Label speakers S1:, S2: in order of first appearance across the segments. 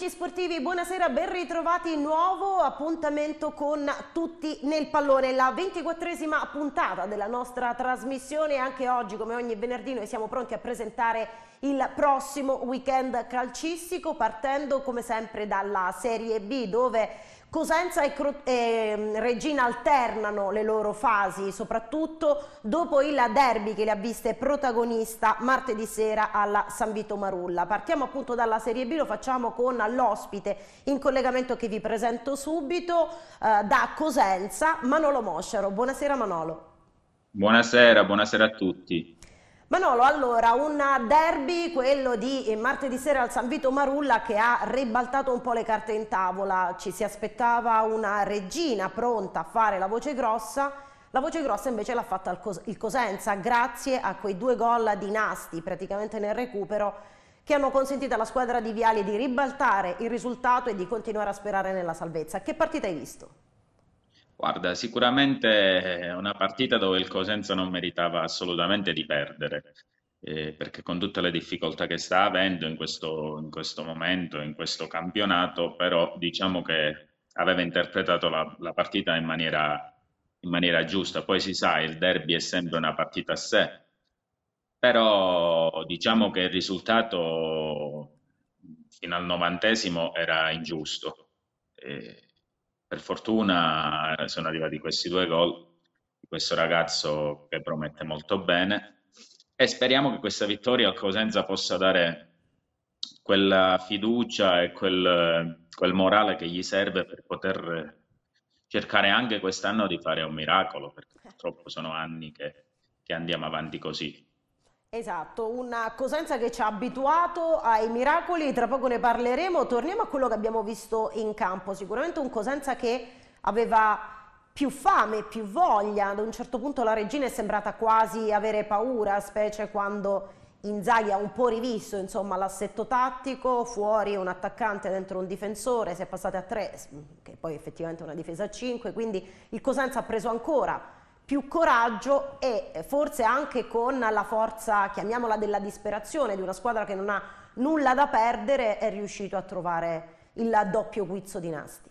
S1: amici sportivi, buonasera, ben ritrovati. Nuovo appuntamento con tutti nel pallone. La ventiquattresima puntata della nostra trasmissione. Anche oggi, come ogni venerdì, noi siamo pronti a presentare il prossimo weekend calcistico partendo come sempre dalla Serie B dove Cosenza e, e, mm, Regina alternano le loro fasi, soprattutto dopo il derby che le ha viste protagonista martedì sera alla San Vito Marulla. Partiamo appunto dalla Serie B, lo facciamo con l'ospite in collegamento che vi presento subito eh, da Cosenza, Manolo Mosciaro. Buonasera Manolo.
S2: Buonasera, buonasera a tutti.
S1: Manolo, allora, un derby, quello di martedì sera al San Vito Marulla che ha ribaltato un po' le carte in tavola, ci si aspettava una regina pronta a fare la voce grossa, la voce grossa invece l'ha fatta il, Cosenza grazie a quei due gol di Nasti praticamente nel recupero che hanno consentito alla squadra di Viali di ribaltare il risultato e di continuare a sperare nella salvezza. Che partita hai visto?
S2: Guarda, sicuramente è una partita dove il Cosenza non meritava assolutamente di perdere, eh, perché con tutte le difficoltà che sta avendo in questo, in questo momento, in questo campionato, però diciamo che aveva interpretato la, la partita in maniera, in maniera giusta. Poi si sa, il derby è sempre una partita a sé, però diciamo che il risultato fino al novantesimo era ingiusto. Eh, per fortuna eh, sono arrivati questi due gol di questo ragazzo che promette molto bene e speriamo che questa vittoria al Cosenza possa dare quella fiducia e quel, quel morale che gli serve per poter cercare anche quest'anno di fare un miracolo, perché eh. purtroppo sono anni che, che andiamo avanti così.
S1: Esatto, una Cosenza che ci ha abituato ai miracoli, tra poco ne parleremo, torniamo a quello che abbiamo visto in campo, sicuramente un Cosenza che aveva più fame, più voglia, ad un certo punto la regina è sembrata quasi avere paura, specie quando Inzaghi ha un po' rivisto l'assetto tattico, fuori un attaccante, dentro un difensore, si è passati a tre, che poi effettivamente è una difesa a cinque, quindi il Cosenza ha preso ancora più coraggio e forse anche con la forza, chiamiamola, della disperazione di una squadra che non ha nulla da perdere, è riuscito a trovare il doppio guizzo di Nasti.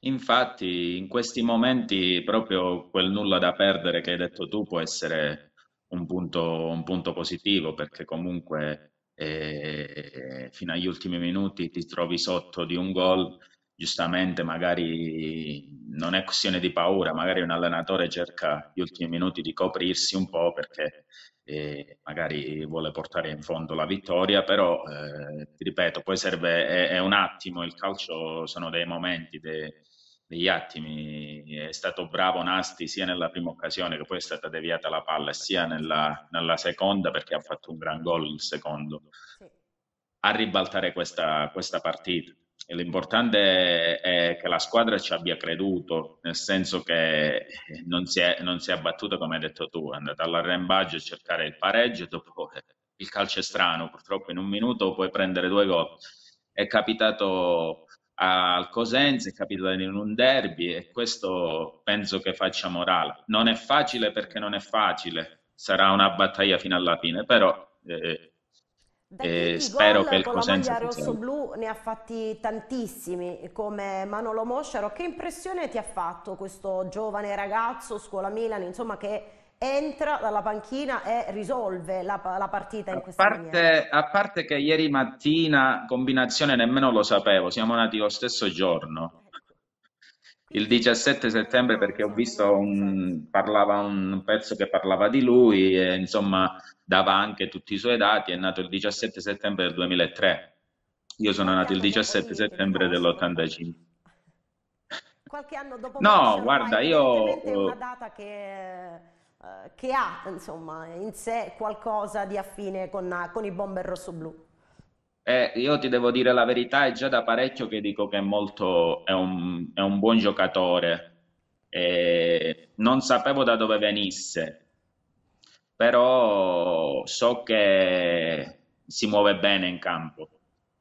S2: Infatti, in questi momenti proprio quel nulla da perdere che hai detto tu può essere un punto, un punto positivo, perché comunque eh, fino agli ultimi minuti ti trovi sotto di un gol giustamente magari non è questione di paura, magari un allenatore cerca gli ultimi minuti di coprirsi un po' perché eh, magari vuole portare in fondo la vittoria, però eh, ripeto, poi serve, è, è, un attimo, il calcio sono dei momenti, de, degli attimi, è stato bravo Nasti sia nella prima occasione che poi è stata deviata la palla, sia nella, nella seconda perché ha fatto un gran gol il secondo, a ribaltare questa, questa partita l'importante è che la squadra ci abbia creduto, nel senso che non si è, non si è abbattuta come hai detto tu, è andata all'arrembaggio a cercare il pareggio, dopo il calcio è strano, purtroppo in un minuto puoi prendere due gol. È capitato al Cosenza, è capitato in un derby e questo penso che faccia morale. Non è facile perché non è facile, sarà una battaglia fino alla fine, però eh, eh, spero che il Cosenza con la maglia
S1: rosso-blu ne ha fatti tantissimi come Manolo Mosciaro che impressione ti ha fatto questo giovane ragazzo scuola Milan insomma che entra dalla panchina e risolve la, la partita in questa a parte,
S2: maniera a parte che ieri mattina combinazione nemmeno lo sapevo siamo nati lo stesso giorno il 17 settembre perché ho visto un, parlava un pezzo che parlava di lui e insomma dava anche tutti i suoi dati, è nato il 17 settembre del 2003. Io sono nato il 17 settembre dell'85.
S1: Qualche anno dopo No, guarda, io... È una data che, eh, che, ha, insomma, in sé qualcosa di affine con, con i bomber rosso-blu.
S2: Eh, io ti devo dire la verità, è già da parecchio che dico che è, molto, è, un, è un buon giocatore. Eh, non sapevo da dove venisse, però so che si muove bene in campo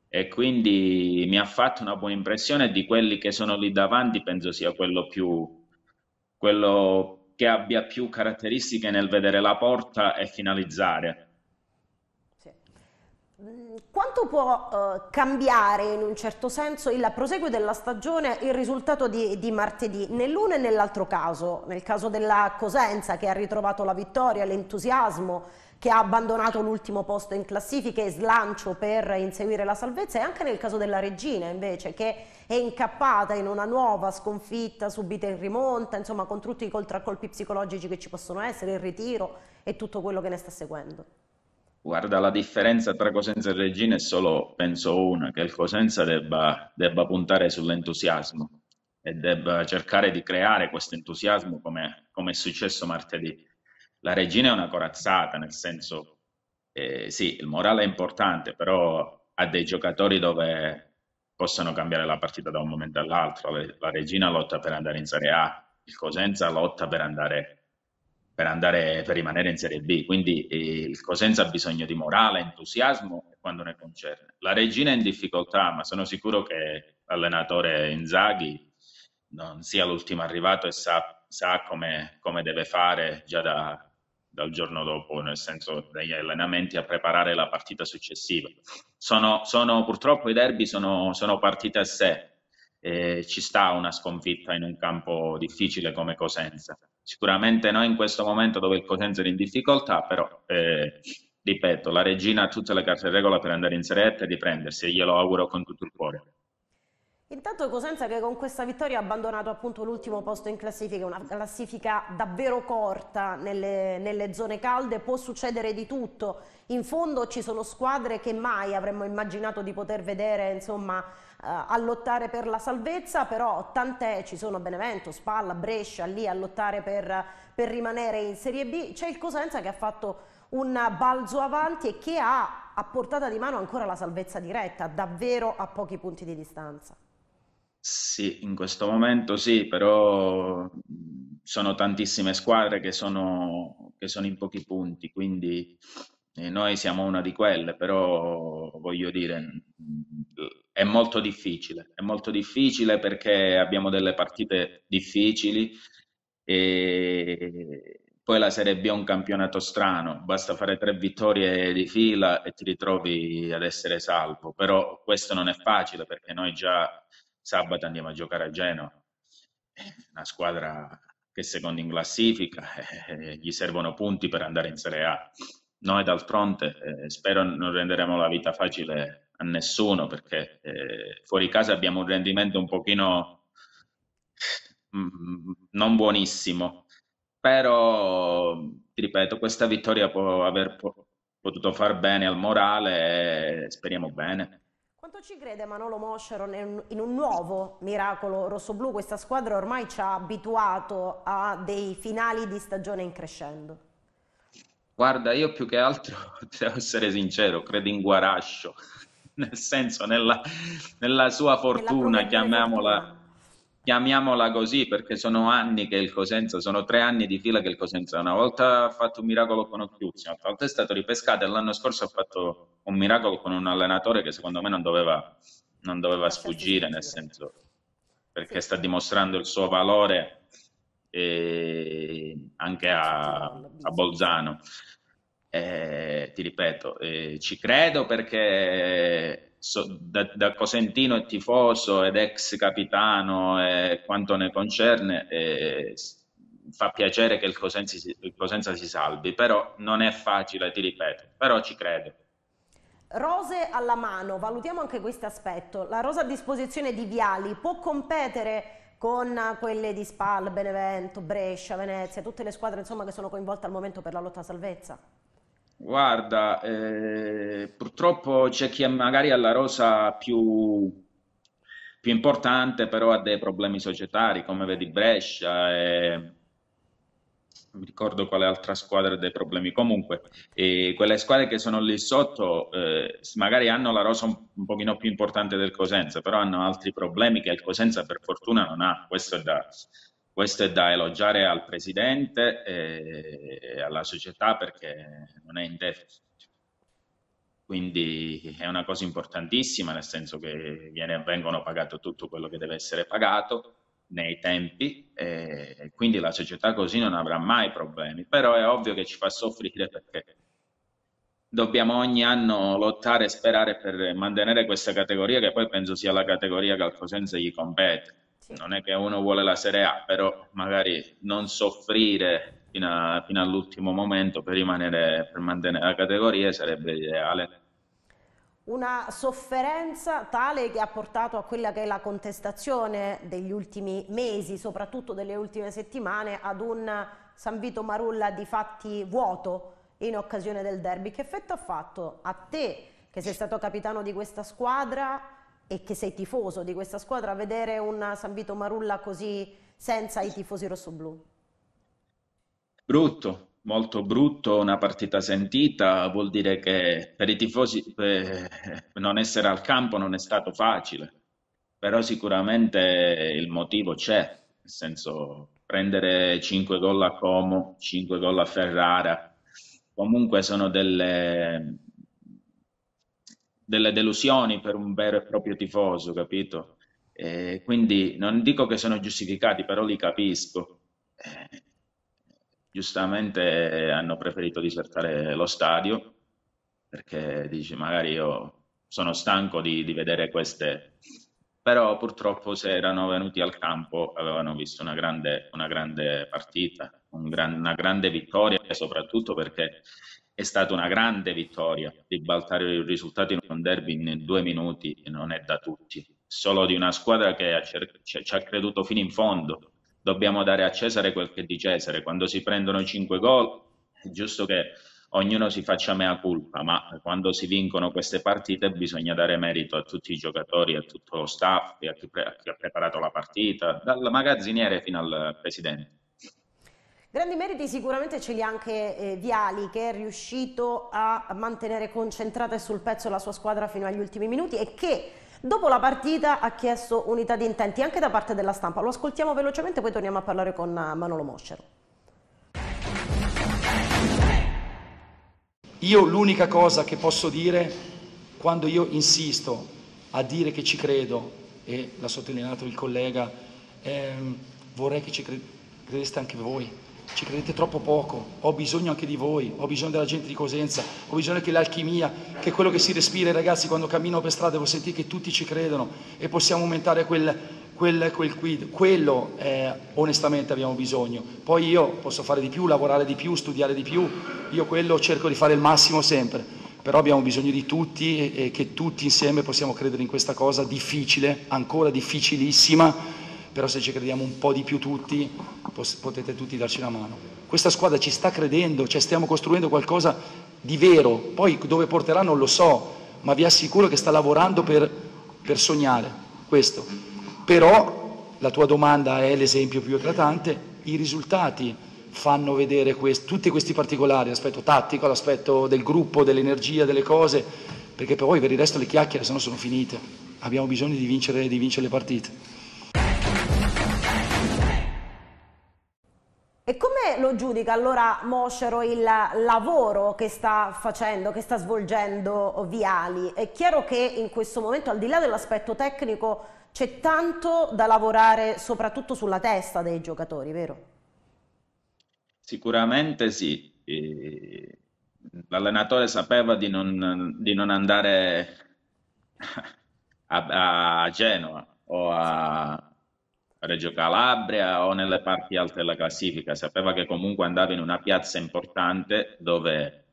S2: e quindi mi ha fatto una buona impressione di quelli che sono lì davanti, penso sia quello più quello che abbia più caratteristiche nel vedere la porta e finalizzare
S1: quanto può eh, cambiare in un certo senso il proseguo della stagione il risultato di, di martedì nell'uno e nell'altro caso? Nel caso della Cosenza che ha ritrovato la vittoria, l'entusiasmo, che ha abbandonato l'ultimo posto in classifica e slancio per inseguire la salvezza e anche nel caso della Regina invece che è incappata in una nuova sconfitta subita in rimonta, insomma con tutti i contraccolpi psicologici che ci possono essere, il ritiro e tutto quello che ne sta seguendo.
S2: Guarda, la differenza tra Cosenza e Regina è solo, penso, una, che il Cosenza debba, debba puntare sull'entusiasmo e debba cercare di creare questo entusiasmo come, come è successo martedì. La Regina è una corazzata, nel senso, eh, sì, il morale è importante, però ha dei giocatori dove possono cambiare la partita da un momento all'altro. La Regina lotta per andare in Serie A, il Cosenza lotta per andare per, andare, per rimanere in Serie B. Quindi eh, il Cosenza ha bisogno di morale, entusiasmo quando ne concerne. La regina è in difficoltà, ma sono sicuro che l'allenatore Inzaghi non sia l'ultimo arrivato e sa, sa come, come, deve fare già da, dal giorno dopo, nel senso degli allenamenti, a preparare la partita successiva. Sono, sono, purtroppo i derby sono, sono partite a sé. Eh, ci sta una sconfitta in un campo difficile come Cosenza Sicuramente noi in questo momento dove il Cosenza è in difficoltà, però eh, ripeto, la regina ha tutte le carte in regola per andare in Serie e riprendersi e glielo auguro con tutto il cuore.
S1: Intanto Cosenza che con questa vittoria ha abbandonato appunto l'ultimo posto in classifica, una classifica davvero corta nelle, nelle, zone calde, può succedere di tutto. In fondo ci sono squadre che mai avremmo immaginato di poter vedere insomma, a lottare per la salvezza, però tant'è, ci sono Benevento, Spalla, Brescia lì a lottare per, per rimanere in Serie B, c'è il Cosenza che ha fatto un balzo avanti e che ha a portata di mano ancora la salvezza diretta, davvero a pochi punti di distanza.
S2: Sì, in questo momento sì, però sono tantissime squadre che sono, che sono in pochi punti, quindi e noi siamo una di quelle, però voglio dire, è molto difficile, è molto difficile perché abbiamo delle partite difficili e poi la Serie B è un campionato strano, basta fare tre vittorie di fila e ti ritrovi ad essere salvo, però questo non è facile perché noi già sabato andiamo a giocare a Genova, una squadra che secondo in classifica, gli servono punti per andare in Serie A. Noi d'altronde eh, spero non renderemo la vita facile a nessuno perché eh, fuori casa abbiamo un rendimento un pochino mm, mm, non buonissimo, però ti ripeto questa vittoria può aver potuto far bene al morale e speriamo bene.
S1: Quanto ci crede Manolo Moscero in un nuovo miracolo rossoblu? Questa squadra ormai ci ha abituato a dei finali di stagione in crescendo.
S2: Guarda, io più che altro, devo essere sincero, credo in Guarascio, nel senso, nella, nella sua fortuna, nella chiamiamola, chiamiamola, così, perché sono anni che il Cosenza, sono tre anni di fila che il Cosenza una volta ha fatto un miracolo con Occhiuzzi, una volta è stato ripescato e l'anno scorso ha fatto un miracolo con un allenatore che secondo me non doveva, non doveva sfuggire, nel senso, perché sta dimostrando il suo valore eh, anche a, a Bolzano. Eh, ti ripeto, eh, ci credo perché so, da, da, Cosentino e tifoso ed ex capitano e quanto ne concerne, eh, fa piacere che il Cosenza, il Cosenza si salvi, però non è facile, ti ripeto, però ci credo.
S1: Rose alla mano, valutiamo anche questo aspetto. La rosa a disposizione di Viali può competere con quelle di Spal, Benevento, Brescia, Venezia, tutte le squadre insomma, che sono coinvolte al momento per la lotta a salvezza?
S2: Guarda, eh, purtroppo c'è chi è magari alla rosa più, più importante, però ha dei problemi societari, come vedi Brescia, e... non mi ricordo quale altra squadra ha dei problemi. Comunque, eh, quelle squadre che sono lì sotto eh, magari hanno la rosa un, un pochino più importante del Cosenza, però hanno altri problemi che il Cosenza per fortuna non ha, questo è da, questo è da elogiare al presidente e alla società perché non è in deficit. Quindi è una cosa importantissima, nel senso che viene, vengono pagato tutto quello che deve essere pagato nei tempi e quindi la società così non avrà mai problemi. Però è ovvio che ci fa soffrire perché dobbiamo ogni anno lottare e sperare per mantenere questa categoria che poi penso sia la categoria che al Cosenza gli compete sì. Non è che uno vuole la Serie A, però magari non soffrire fino, a, fino all'ultimo momento per, rimanere, per mantenere la categoria sarebbe ideale
S1: una sofferenza tale che ha portato a quella che è la contestazione degli ultimi mesi, soprattutto delle ultime settimane, ad un San Vito Marulla di fatti vuoto in occasione del derby. Che effetto ha fatto a te, che sei stato capitano di questa squadra, e che sei tifoso di questa squadra, vedere un San Vito Marulla così senza i tifosi rossoblù?
S2: Brutto, molto brutto, una partita sentita, vuol dire che per i tifosi eh, non essere al campo non è stato facile, però sicuramente il motivo c'è, nel senso prendere 5 gol a Como, 5 gol a Ferrara, comunque sono delle, delle delusioni per un vero e proprio tifoso, capito? Eh, quindi non dico che sono giustificati, però li capisco. Eh, giustamente hanno preferito disertare lo stadio perché dici magari io sono stanco di, di vedere queste, però purtroppo se erano venuti al campo avevano visto una grande, una grande partita, un gran, una grande vittoria soprattutto perché è stata una grande vittoria. Ribaltare il risultato in un derby in due minuti non è da tutti, solo di una squadra che ci ha creduto fino in fondo. Dobbiamo dare a Cesare quel che è di Cesare. Quando si prendono cinque gol è giusto che ognuno si faccia mea culpa, ma quando si vincono queste partite bisogna dare merito a tutti i giocatori, a tutto lo staff, a chi, pre- a chi ha preparato la partita, dal magazziniere fino al presidente.
S1: Grandi meriti sicuramente ce li ha anche eh, Viali che è riuscito a mantenere concentrata e sul pezzo la sua squadra fino agli ultimi minuti e che dopo la partita ha chiesto unità di intenti anche da parte della stampa. Lo ascoltiamo velocemente poi torniamo a parlare con eh, Manolo Moscero.
S3: Io l'unica cosa che posso dire quando io insisto a dire che ci credo e l'ha sottolineato il collega ehm, vorrei che ci credeste anche voi ci credete troppo poco, ho bisogno anche di voi, ho bisogno della gente di Cosenza, ho bisogno che l'alchimia, che quello che si respira, ragazzi, quando cammino per strada devo sentire che tutti ci credono e possiamo aumentare quel, quel, quel quid. Quello è, eh, onestamente abbiamo bisogno. Poi io posso fare di più, lavorare di più, studiare di più, io quello cerco di fare il massimo sempre, però abbiamo bisogno di tutti e, e che tutti insieme possiamo credere in questa cosa difficile, ancora difficilissima però se ci crediamo un po' di più tutti potete tutti darci una mano. Questa squadra ci sta credendo, cioè stiamo costruendo qualcosa di vero, poi dove porterà non lo so, ma vi assicuro che sta lavorando per, per sognare questo. Però la tua domanda è l'esempio più eclatante, i risultati fanno vedere questi, tutti questi particolari, l'aspetto tattico, l'aspetto del gruppo, dell'energia, delle cose, perché poi per il resto le chiacchiere se no sono finite, abbiamo bisogno di vincere, di vincere le partite.
S1: E come lo giudica allora Moscero il lavoro che sta facendo, che sta svolgendo Viali? È chiaro che in questo momento, al di là dell'aspetto tecnico, c'è tanto da lavorare soprattutto sulla testa dei giocatori, vero?
S2: Sicuramente sì. l'allenatore sapeva di non, di non andare a, a Genova o a, Reggio Calabria o nelle parti alte della classifica, sapeva che comunque andava in una piazza importante dove,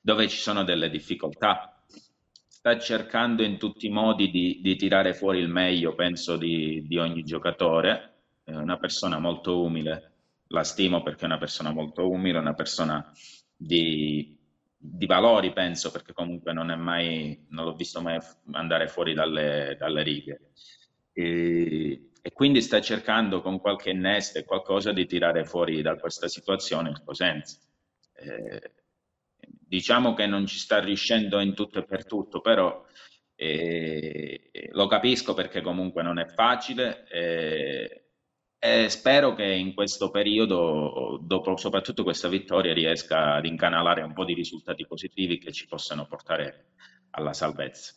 S2: dove ci sono delle difficoltà. Sta cercando in tutti i modi di, di tirare fuori il meglio, penso, di, di ogni giocatore. È una persona molto umile, la stimo perché è una persona molto umile, una persona di, di valori, penso, perché comunque non è mai, non l'ho visto mai andare fuori dalle, dalle righe. E e quindi sta cercando con qualche innesto e qualcosa di tirare fuori da questa situazione il Cosenza. Eh, diciamo che non ci sta riuscendo in tutto e per tutto, però eh, lo capisco perché comunque non è facile. Eh, e spero che in questo periodo, dopo soprattutto questa vittoria, riesca ad incanalare un po' di risultati positivi che ci possano portare alla salvezza.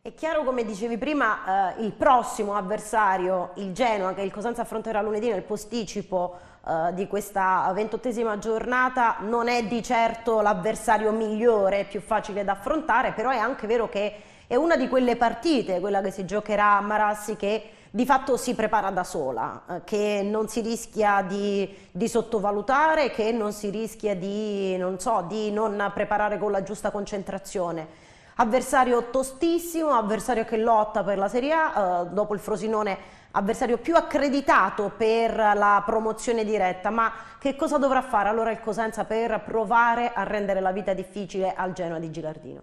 S1: È chiaro, come dicevi prima, eh, il prossimo avversario, il Genoa, che il Cosenza affronterà lunedì nel posticipo eh, di questa ventottesima giornata, non è di certo l'avversario migliore, più facile da affrontare, però è anche vero che è una di quelle partite, quella che si giocherà a Marassi, che di fatto si prepara da sola, eh, che non si rischia di, di, sottovalutare, che non si rischia di non, so, di non preparare con la giusta concentrazione Avversario tostissimo, avversario che lotta per la Serie A, eh, dopo il Frosinone avversario più accreditato per la promozione diretta, ma che cosa dovrà fare allora il Cosenza per provare a rendere la vita difficile al Genoa di Gilardino?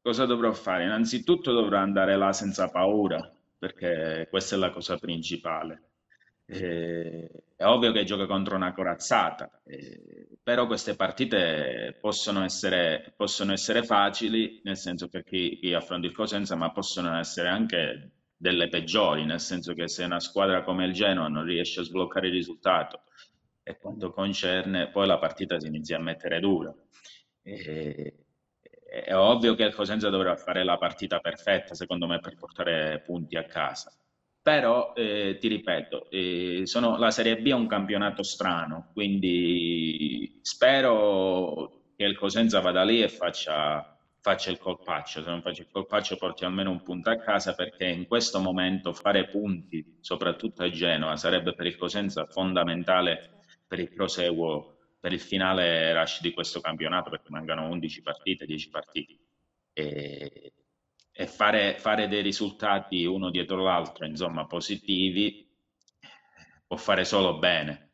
S2: Cosa dovrò fare? Innanzitutto dovrò andare là senza paura, perché questa è la cosa principale. Eh, è ovvio che gioca contro una corazzata,
S4: eh,
S2: però queste partite possono essere, possono essere facili, nel senso per chi, chi affronta il Cosenza, ma possono essere anche delle peggiori, nel senso che se una squadra come il Genoa non riesce a sbloccare il risultato e quanto concerne, poi la partita si inizia a mettere dura. E, eh, è ovvio che il Cosenza dovrà fare la partita perfetta, secondo me, per portare punti a casa però eh, ti ripeto, eh, sono, la Serie B è un campionato strano, quindi spero che il Cosenza vada lì e faccia, faccia, il colpaccio, se non faccia il colpaccio porti almeno un punto a casa perché in questo momento fare punti, soprattutto a Genova, sarebbe per il Cosenza fondamentale per il proseguo, per il finale rush di questo campionato perché mancano 11 partite, 10 partite. E e fare, fare dei risultati uno dietro l'altro, insomma, positivi, può fare solo bene.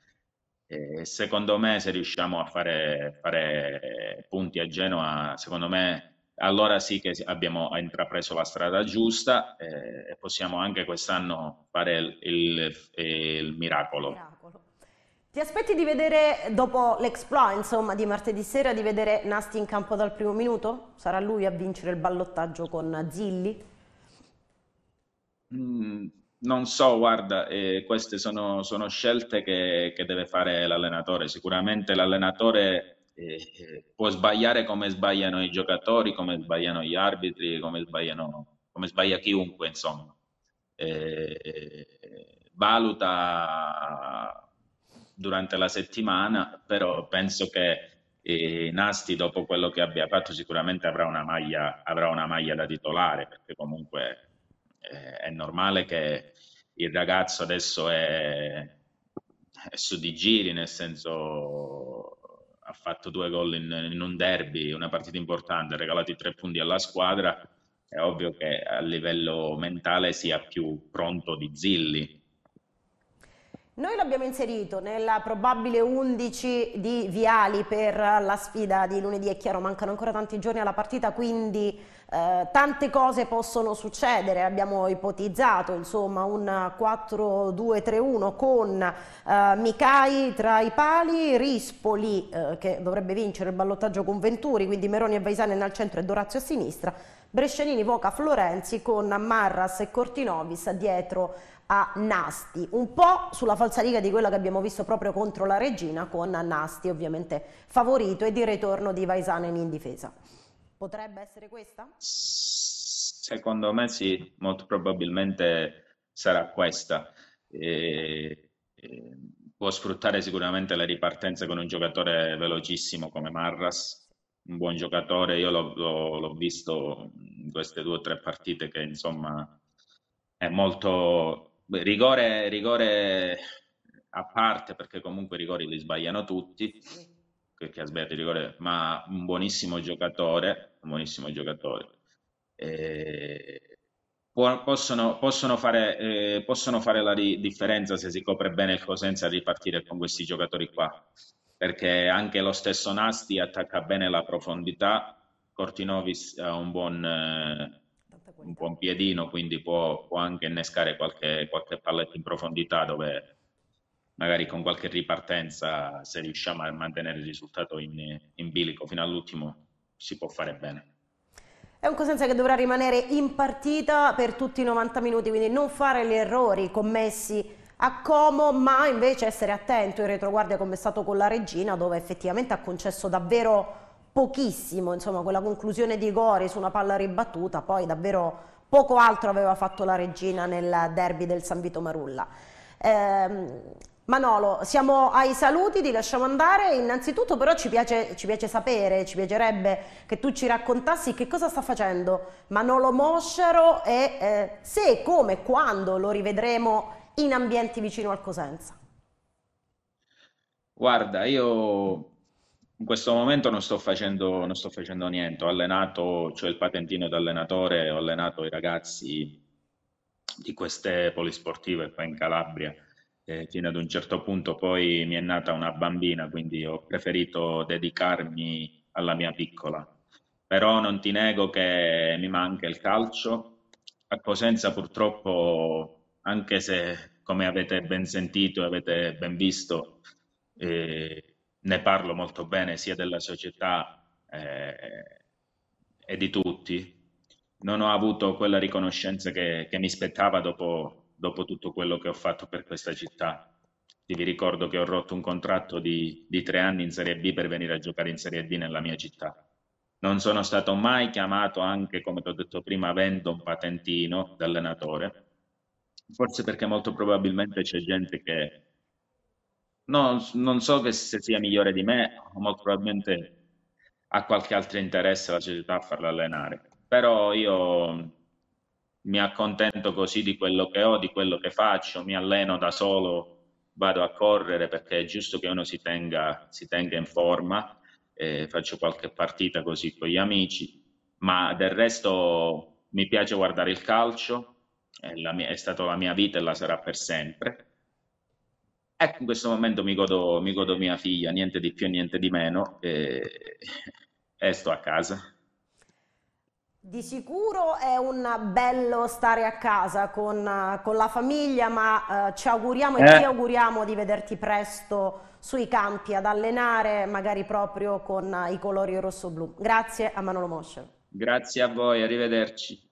S2: E secondo me, se riusciamo a fare, fare punti a Genoa, secondo me allora sì che abbiamo intrapreso la strada giusta eh, e possiamo anche quest'anno fare il, il, il miracolo.
S1: Ti aspetti di vedere, dopo l'exploit insomma, di martedì sera, di vedere Nasti in campo dal primo minuto? Sarà lui a vincere il ballottaggio con Zilli?
S2: Mm, non so, guarda, eh, queste sono, sono scelte che, che, deve fare l'allenatore. Sicuramente l'allenatore eh, può sbagliare come sbagliano i giocatori, come sbagliano gli arbitri, come, sbagliano, come sbaglia chiunque, insomma. Eh, eh valuta durante la settimana, però penso che e eh, Nasti dopo quello che abbia fatto sicuramente avrà una maglia, avrà una maglia da titolare perché comunque eh, è normale che il ragazzo adesso è, è, su di giri nel senso ha fatto due gol in, in un derby una partita importante ha regalato tre punti alla squadra è ovvio che a livello mentale sia più pronto di Zilli
S1: noi l'abbiamo inserito nella probabile 11 di Viali per la sfida di lunedì, è chiaro mancano ancora tanti giorni alla partita quindi eh, tante cose possono succedere, abbiamo ipotizzato insomma un 4-2-3-1 con eh, Micai tra i pali, Rispoli eh, che dovrebbe vincere il ballottaggio con Venturi, quindi Meroni e Vaisanen nel centro e Dorazio a sinistra, Brescianini voca Florenzi con Marras e Cortinovis dietro a Nasti, un po' sulla falsariga di quello che abbiamo visto proprio contro la Regina con Nasti ovviamente favorito e di ritorno di Vaisanen in difesa. Potrebbe essere questa?
S2: Secondo me sì, molto probabilmente sarà questa. E, e, può sfruttare sicuramente le ripartenze con un giocatore velocissimo come Marras, un buon giocatore, io l'ho visto in queste due o tre partite che insomma è molto rigore, rigore, a parte, perché comunque i rigori li sbagliano tutti, perché ha sbagliato il rigore, ma un buonissimo giocatore, un buonissimo giocatore. Eh, può, possono, possono, fare, eh, possono, fare, la ri- differenza se si copre bene il Cosenza a ripartire con questi giocatori qua, perché anche lo stesso Nasti attacca bene la profondità, Cortinovis ha un buon... Eh, un buon piedino, quindi può, può anche innescare qualche, qualche palletto in profondità dove magari con qualche ripartenza, se riusciamo a mantenere il risultato in, in bilico fino all'ultimo, si può fare bene.
S1: È un Cosenza che dovrà rimanere in partita per tutti i 90 minuti, quindi non fare gli errori commessi a Como, ma invece essere attento in retroguardia come è stato con la Regina, dove effettivamente ha concesso davvero pochissimo, insomma quella conclusione di Gori su una palla ribattuta, poi davvero poco altro aveva fatto la regina nel derby del San Vito Marulla. Ehm, Manolo, siamo ai saluti, ti lasciamo andare, innanzitutto però ci piace, ci piace, sapere, ci piacerebbe che tu ci raccontassi che cosa sta facendo Manolo Moscero e eh, se, come, e quando lo rivedremo in ambienti vicino al Cosenza.
S2: Guarda, io in questo momento non sto, facendo, non sto facendo, niente, ho allenato, cioè il patentino da allenatore, ho allenato i ragazzi di queste polisportive qua in Calabria eh, fino ad un certo punto, poi mi è nata una bambina, quindi ho preferito dedicarmi alla mia piccola. Però non ti nego che mi manca il calcio, a Cosenza purtroppo, anche se come avete ben sentito e avete ben visto, eh, ne parlo molto bene sia della società eh, e di tutti, non ho avuto quella riconoscenza che, che mi spettava dopo, dopo, tutto quello che ho fatto per questa città. Vi ricordo che ho rotto un contratto di, di tre anni in Serie B per venire a giocare in Serie B nella mia città. Non sono stato mai chiamato, anche come ti ho detto prima, avendo un patentino d'allenatore, forse perché molto probabilmente c'è gente che No, non so che se sia migliore di me, molto probabilmente ha qualche altro interesse la società a farlo allenare. Però io mi accontento così di quello che ho, di quello che faccio, mi alleno da solo, vado a correre perché è giusto che uno si tenga, si tenga in forma, eh, faccio qualche partita così con gli amici, ma del resto mi piace guardare il calcio, è, mia, è stata la mia vita e la sarà per sempre Ecco, in questo momento mi godo, mi godo mia figlia, niente di più, niente di meno, e, e sto a casa.
S1: Di sicuro è un bello stare a casa con, con la famiglia, ma eh, ci auguriamo eh. e ti auguriamo di vederti presto sui campi ad allenare, magari proprio con i colori rosso-blu. Grazie a Manolo Moscio.
S2: Grazie a voi, arrivederci.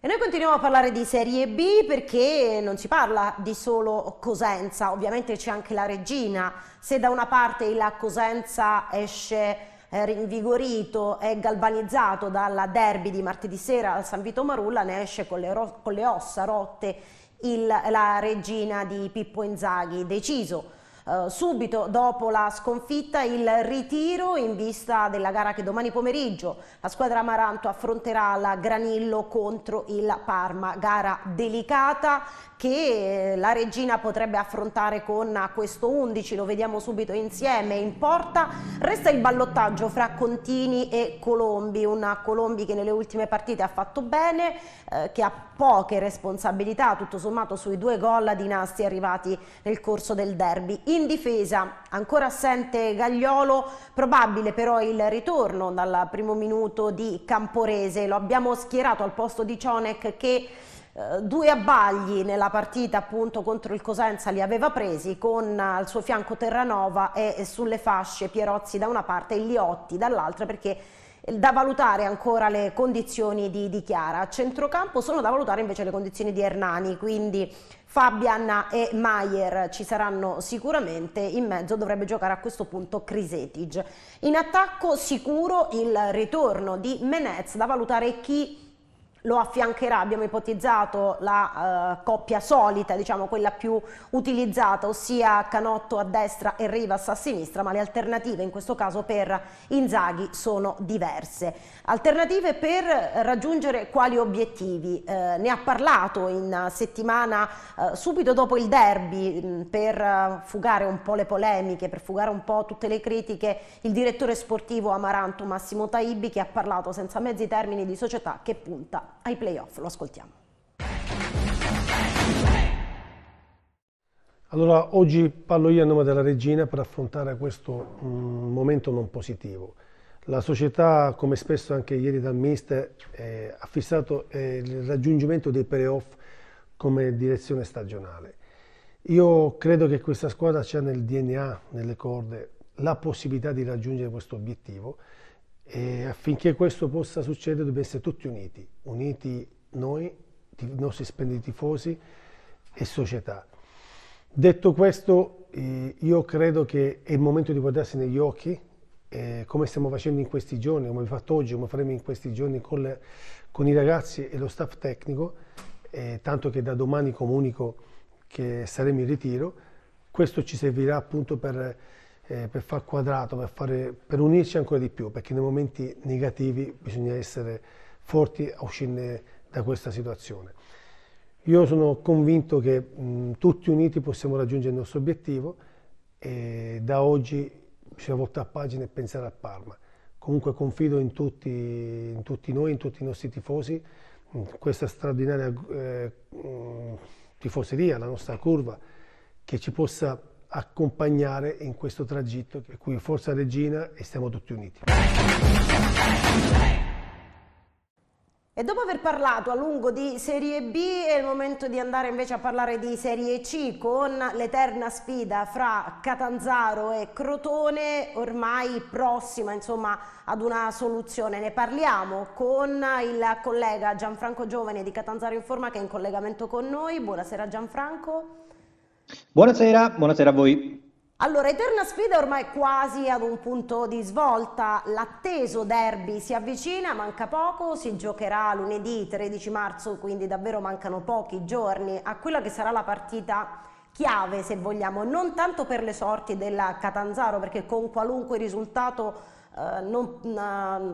S1: E noi continuiamo a parlare di Serie B perché non si parla di solo Cosenza, ovviamente c'è anche la Regina. Se da una parte il Cosenza esce eh, rinvigorito e galvanizzato dalla derby di martedì sera al San Vito Marulla, ne esce con le, con le ossa rotte il, la Regina di Pippo Inzaghi, deciso eh, subito dopo la sconfitta il ritiro in vista della gara che domani pomeriggio la squadra Amaranto affronterà la Granillo contro il Parma, gara delicata che eh, la regina potrebbe affrontare con questo 11, lo vediamo subito insieme in porta. Resta il ballottaggio fra Contini e Colombi, una Colombi che nelle ultime partite ha fatto bene, eh, che ha poche responsabilità, tutto sommato sui due gol di Nasti arrivati nel corso del derby. In difesa ancora assente Gagliolo, probabile però il ritorno dal primo minuto di Camporese, lo abbiamo schierato al posto di Cionec che eh, due abbagli nella partita appunto contro il Cosenza li aveva presi con eh, al suo fianco Terranova e, e sulle fasce Pierozzi da una parte e Liotti dall'altra perché eh, da valutare ancora le condizioni di, di, Chiara. A centrocampo sono da valutare invece le condizioni di Hernani, quindi Fabian e Maier ci saranno sicuramente, in mezzo dovrebbe giocare a questo punto Crisetic. In attacco sicuro il ritorno di Menez, da valutare chi lo affiancherà, abbiamo ipotizzato la eh, coppia solita, diciamo quella più utilizzata, ossia Canotto a destra e Rivas a sinistra, ma le alternative in questo caso per Inzaghi sono diverse. Alternative per raggiungere quali obiettivi? Eh, ne ha parlato in settimana eh, subito dopo il derby mh, mm, per eh, fugare un po' le polemiche, per fugare un po' tutte le critiche, il direttore sportivo Amaranto Massimo Taibbi che ha parlato senza mezzi termini di società che punta ai playoff. Lo ascoltiamo.
S4: Allora, oggi parlo io a nome della Regina per affrontare questo um, momento non positivo. La società, come spesso anche ieri dal Mister, eh, ha fissato eh, il raggiungimento dei playoff come direzione stagionale. Io credo che questa squadra ha nel DNA, nelle corde, la possibilità di raggiungere questo obiettivo e affinché questo possa succedere dobbiamo essere tutti uniti, uniti noi, i nostri splendidi tifosi e società. Detto questo, io credo che è il momento di guardarsi negli occhi, eh, come stiamo facendo in questi giorni, come abbiamo fatto oggi, come faremo in questi giorni con, le, con i ragazzi e lo staff tecnico, eh, tanto che da domani comunico che saremo in ritiro. Questo ci servirà appunto per eh, per far quadrato, per, fare, per, unirci ancora di più, perché nei momenti negativi bisogna essere forti a uscire da questa situazione. Io sono convinto che mh, tutti uniti possiamo raggiungere il nostro obiettivo e da oggi bisogna voltare a pagina e pensare a Parma. Comunque confido in tutti, in tutti noi, in tutti i nostri tifosi, in questa straordinaria eh, tifoseria, la nostra curva, che ci possa accompagnare in questo tragitto per qui forza Regina e stiamo tutti uniti.
S1: E dopo aver parlato a lungo di Serie B è il momento di andare invece a parlare di Serie C con l'eterna sfida fra Catanzaro e Crotone ormai prossima insomma ad una soluzione. Ne parliamo con il collega Gianfranco Giovani di Catanzaro Informa che è in collegamento con noi. Buonasera Gianfranco.
S5: Buonasera, buonasera a voi.
S1: Allora, Eterna sfida ormai quasi ad un punto di svolta, l'atteso derby si avvicina, manca poco, si giocherà lunedì 13 marzo, quindi davvero mancano pochi giorni a quella che sarà la partita chiave, se vogliamo, non tanto per le sorti della Catanzaro, perché con qualunque risultato eh, non, eh,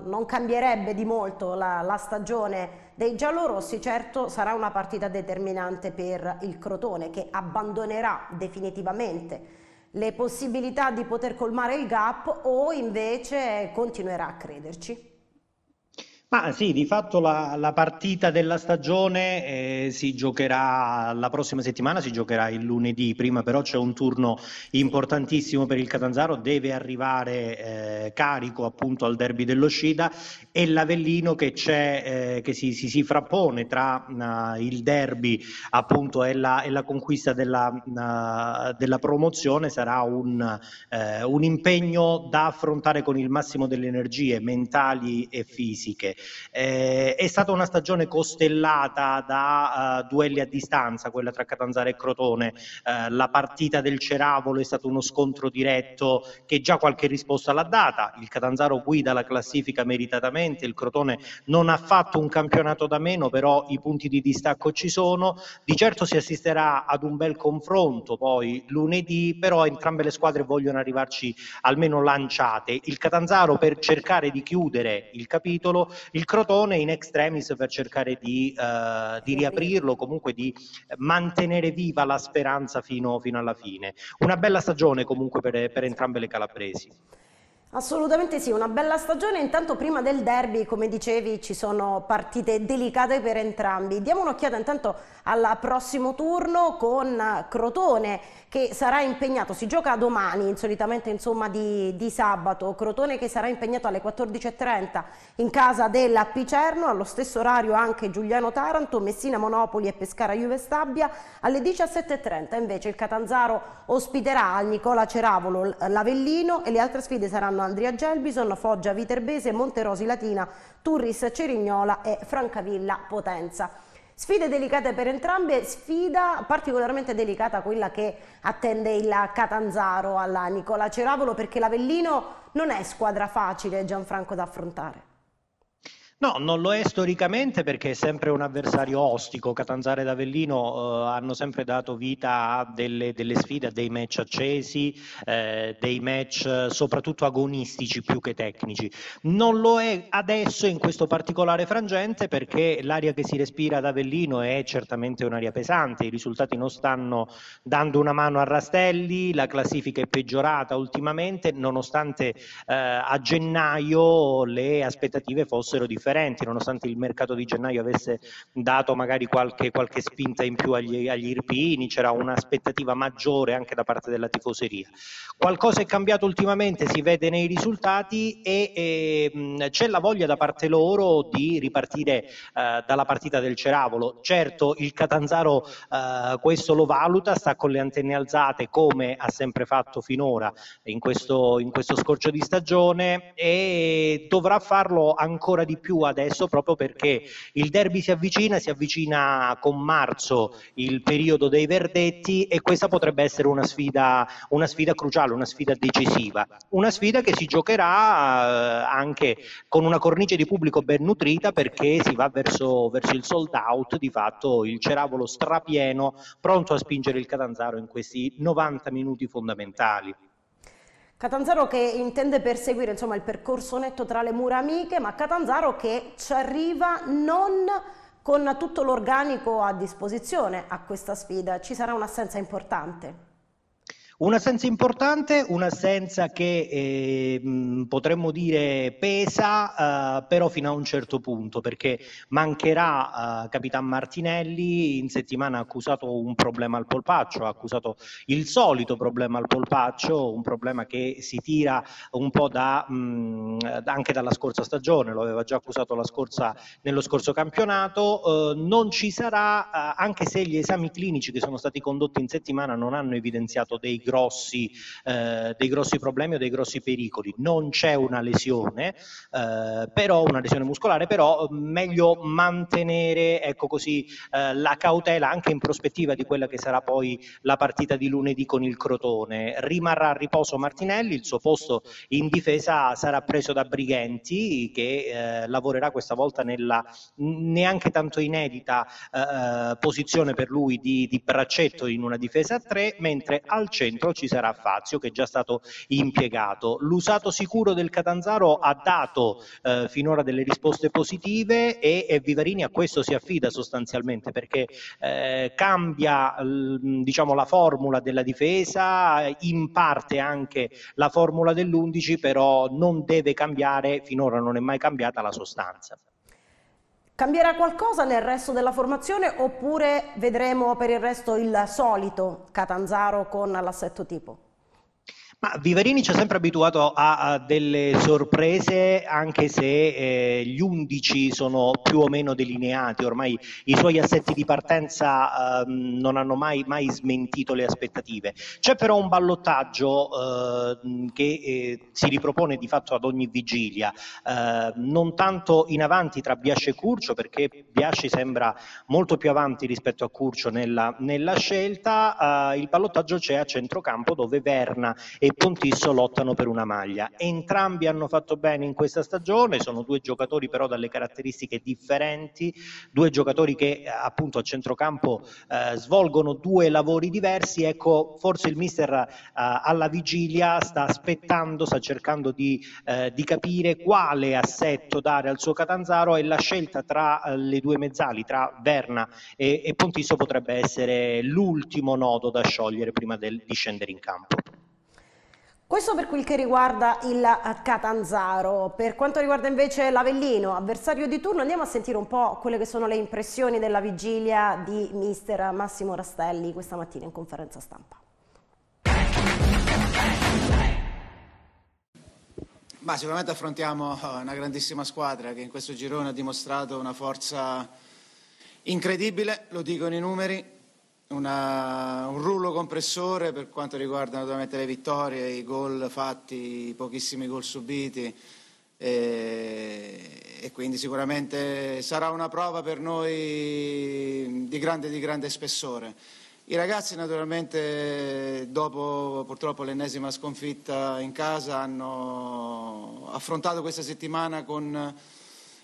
S1: non, cambierebbe di molto la, la stagione dei giallorossi, certo sarà una partita determinante per il Crotone che abbandonerà definitivamente le possibilità di poter colmare il gap o invece continuerà a crederci.
S5: Ma sì, di fatto la, la partita della stagione eh, si giocherà la prossima settimana, si giocherà il lunedì, prima però c'è un turno importantissimo per il Catanzaro, deve arrivare eh, carico appunto al derby dello Scida e l'Avellino che, eh, che si, si, si, frappone tra uh, il derby appunto e la, e la conquista della, uh, della, promozione sarà un, uh, un impegno da affrontare con il massimo delle energie mentali e fisiche. Eh, è stata una stagione costellata da uh, duelli a distanza, quella tra Catanzaro e Crotone. Uh, la partita del Ceravolo è stato uno scontro diretto che già qualche risposta l'ha data. Il Catanzaro guida la classifica meritatamente, il Crotone non ha fatto un campionato da meno, però i punti di distacco ci sono. Di certo si assisterà ad un bel confronto poi lunedì, però entrambe le squadre vogliono arrivarci almeno lanciate. Il Catanzaro per cercare di chiudere il capitolo il Crotone in extremis per cercare di, eh, di riaprirlo, comunque di mantenere viva la speranza fino, fino, alla fine. Una bella stagione comunque per, per entrambe le calabresi.
S1: Assolutamente sì, una bella stagione. Intanto prima del derby, come dicevi, ci sono partite delicate per entrambi. Diamo un'occhiata intanto al prossimo turno con Crotone che sarà impegnato, si gioca domani, insolitamente insomma di, di sabato. Crotone che sarà impegnato alle 14.30 in casa della Picerno, allo stesso orario anche Giuliano Taranto, Messina Monopoli e Pescara Juve Stabia. Alle 17.30 invece il Catanzaro ospiterà al Nicola Ceravolo l'Avellino e le altre sfide saranno Aldria Gelbison, Foggia Viterbese, Monterosi Latina, Turris Cerignola e Francavilla Potenza. Sfide delicate per entrambe, sfida particolarmente delicata quella che attende il Catanzaro alla Nicola Ceravolo perché l'Avellino non è squadra facile Gianfranco da affrontare.
S5: No, non lo è storicamente perché è sempre un avversario ostico. Catanzaro ed Avellino eh, hanno sempre dato vita a delle, delle sfide, a dei match accesi, eh, dei match eh, soprattutto agonistici più che tecnici. Non lo è adesso in questo particolare frangente perché l'aria che si respira ad Avellino è certamente un'aria pesante, i risultati non stanno dando una mano a Rastelli, la classifica è peggiorata ultimamente nonostante eh, a gennaio le aspettative fossero di differenti, nonostante il mercato di gennaio avesse dato magari qualche, qualche spinta in più agli, agli irpini, c'era un'aspettativa maggiore anche da parte della tifoseria. Qualcosa è cambiato ultimamente, si vede nei risultati e, e mh, mm, c'è la voglia da parte loro di ripartire eh, dalla partita del Ceravolo. Certo, il Catanzaro eh, questo lo valuta, sta con le antenne alzate come ha sempre fatto finora in questo, in questo scorcio di stagione e dovrà farlo ancora di più più adesso proprio perché il derby si avvicina, si avvicina con marzo il periodo dei verdetti e questa potrebbe essere una sfida, una sfida cruciale, una sfida decisiva, una sfida che si giocherà eh, anche con una cornice di pubblico ben nutrita perché si va verso, verso il sold out, di fatto il ceravolo strapieno, pronto a spingere il Catanzaro in questi 90 minuti fondamentali.
S1: Catanzaro che intende perseguire insomma, il percorso netto tra le mura amiche, ma Catanzaro che ci arriva non con tutto l'organico a disposizione a questa sfida. Ci sarà un'assenza importante.
S5: Un'assenza importante, un'assenza che eh, mm, potremmo dire pesa, eh, però fino a un certo punto, perché mancherà eh, Capitan Martinelli, in settimana ha accusato un problema al polpaccio, ha accusato il solito problema al polpaccio, un problema che si tira un po' da, mh, mm, anche dalla scorsa stagione, lo aveva già accusato scorsa, nello scorso campionato, eh, non ci sarà, eh, anche se gli esami clinici che sono stati condotti in settimana non hanno evidenziato dei grossi, eh, dei grossi problemi o dei grossi pericoli. Non c'è una lesione, eh, però, una lesione muscolare, però mm, meglio mantenere ecco così, eh, la cautela anche in prospettiva di quella che sarà poi la partita di lunedì con il Crotone. Rimarrà a riposo Martinelli, il suo posto in difesa sarà preso da Brighenti che eh, lavorerà questa volta nella neanche tanto inedita eh, eh, posizione per lui di, di braccetto in una difesa a tre, mentre al centro centro ci sarà Fazio che è già stato impiegato. L'usato sicuro del Catanzaro ha dato eh, finora delle risposte positive e, e, Vivarini a questo si affida sostanzialmente perché eh, cambia l, diciamo, la formula della difesa, in parte anche la formula dell'11, però non deve cambiare, finora non è mai cambiata la sostanza.
S1: Cambierà qualcosa nel resto della formazione oppure vedremo per il resto il solito Catanzaro con l'assetto tipo?
S5: Ma Viverini ci ha sempre abituato a, a delle sorprese, anche se eh, gli undici sono più o meno delineati, ormai i suoi assetti di partenza eh, non hanno mai, mai, smentito le aspettative. C'è però un ballottaggio ehm, eh, che si ripropone di fatto ad ogni vigilia, ehm, non tanto in avanti tra Biasce e Curcio, perché Biasci sembra molto più avanti rispetto a Curcio nella, nella scelta, ehm, il ballottaggio c'è a centrocampo dove Verna e Pontisso lottano per una maglia. Entrambi hanno fatto bene in questa stagione, sono due giocatori però dalle caratteristiche differenti, due giocatori che eh, appunto a centrocampo eh, svolgono due lavori diversi, ecco forse il mister eh, alla vigilia sta aspettando, sta cercando di, eh, di, capire quale assetto dare al suo Catanzaro e la scelta tra eh, le due mezzali, tra Verna e, e Pontisso potrebbe essere l'ultimo nodo da sciogliere prima del, di scendere in campo.
S1: Questo per quel che riguarda il Catanzaro. Per quanto riguarda invece l'Avellino, avversario di turno, andiamo a sentire un po' quelle che sono le impressioni della vigilia di mister Massimo Rastelli questa mattina in conferenza stampa.
S6: Ma sicuramente affrontiamo eh, una grandissima squadra che in questo girone ha dimostrato una forza incredibile, lo dicono i numeri, una, un rullo compressore per quanto riguarda naturalmente le vittorie, i gol fatti, i pochissimi gol subiti e, e, quindi sicuramente sarà una prova per noi di grande, di grande spessore. I ragazzi naturalmente dopo purtroppo l'ennesima sconfitta in casa hanno affrontato questa settimana con,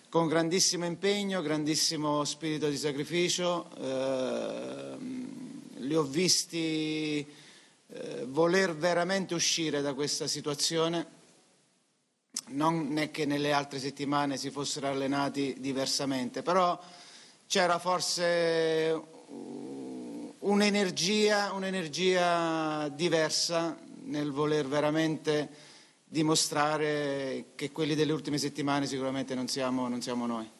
S6: con grandissimo impegno, grandissimo spirito di sacrificio. Ehm, li ho visti eh, voler veramente uscire da questa situazione, non è che nelle altre settimane si fossero allenati diversamente, però c'era forse un'energia, un'energia diversa nel voler veramente dimostrare che quelli delle ultime settimane sicuramente non siamo, non siamo noi.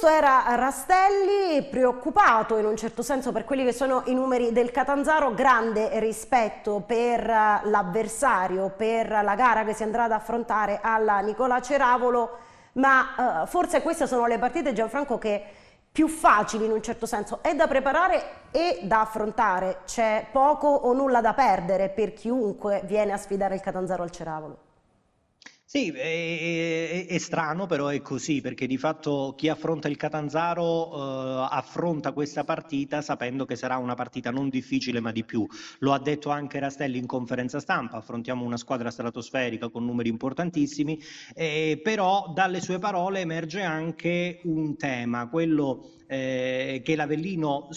S1: Questo era Rastelli, preoccupato in un certo senso per quelli che sono i numeri del Catanzaro, grande rispetto per l'avversario, per la gara che si andrà ad affrontare alla Nicola Ceravolo, ma eh, forse queste sono le partite, Gianfranco, che più facili in un certo senso, è da preparare e da affrontare, c'è poco o nulla da perdere per chiunque viene a sfidare il Catanzaro al Ceravolo.
S5: Sì, è, è, è, strano però è così, perché di fatto chi affronta il Catanzaro eh, affronta questa partita sapendo che sarà una partita non difficile ma di più. Lo ha detto anche Rastelli in conferenza stampa, affrontiamo una squadra stratosferica con numeri importantissimi, eh, però dalle sue parole emerge anche un tema, quello eh, che l'Avellino